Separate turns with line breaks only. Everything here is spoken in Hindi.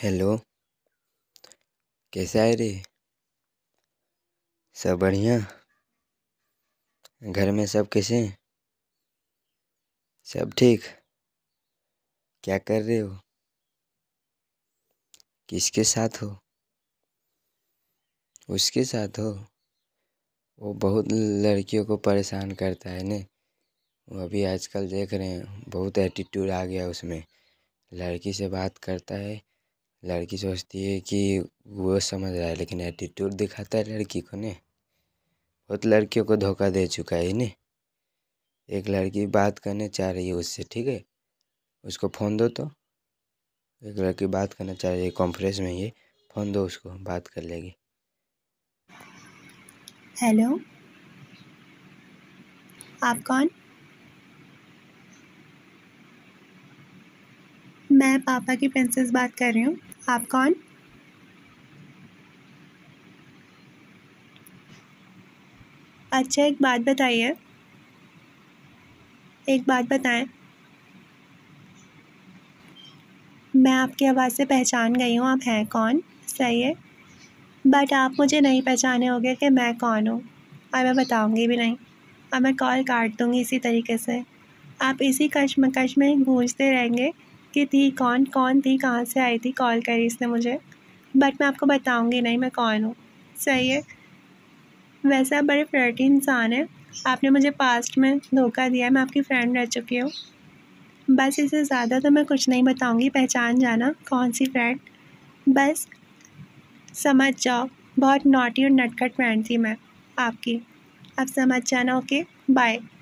हेलो कैसा है रे सब बढ़िया घर में सब कैसे हैं सब ठीक क्या कर रहे हो किसके साथ हो उसके साथ हो वो बहुत लड़कियों को परेशान करता है ने वो अभी आजकल देख रहे हैं बहुत एटीट्यूड आ गया उसमें लड़की से बात करता है लड़की सोचती है कि वो समझ रहा है लेकिन एटीट्यूड दिखाता है लड़की को ने बहुत लड़कियों को धोखा दे चुका है ने एक लड़की बात करने चाह रही है उससे ठीक है उसको फ़ोन दो तो एक लड़की बात करना चाह रही है कॉन्फ्रेंस में ये फ़ोन दो उसको बात कर लेगी
हेलो आप कौन मैं पापा की प्रिंसेस बात कर रही हूँ आप कौन अच्छा एक बात बताइए एक बात बताएं मैं आपकी आवाज़ से पहचान गई हूँ आप हैं कौन सही है बट आप मुझे नहीं पहचाने होगे कि मैं कौन हूँ और मैं बताऊँगी भी नहीं और मैं कॉल काट दूँगी इसी तरीके से आप इसी कश्मकश में गूंजते रहेंगे की थी कौन कौन थी कहाँ से आई थी कॉल करी इसने मुझे बट मैं आपको बताऊँगी नहीं मैं कौन हूँ सही है वैसे आप बड़े फ्लर्टी इंसान हैं आपने मुझे पास्ट में धोखा दिया है मैं आपकी फ्रेंड रह चुकी हूँ बस इसे ज़्यादा तो मैं कुछ नहीं बताऊँगी पहचान जाना कौन सी फ्रेंड बस समझ जाओ बहुत नोटी और नटखट फ्रेंड थी मैं आपकी आप समझ जाना ओके बाय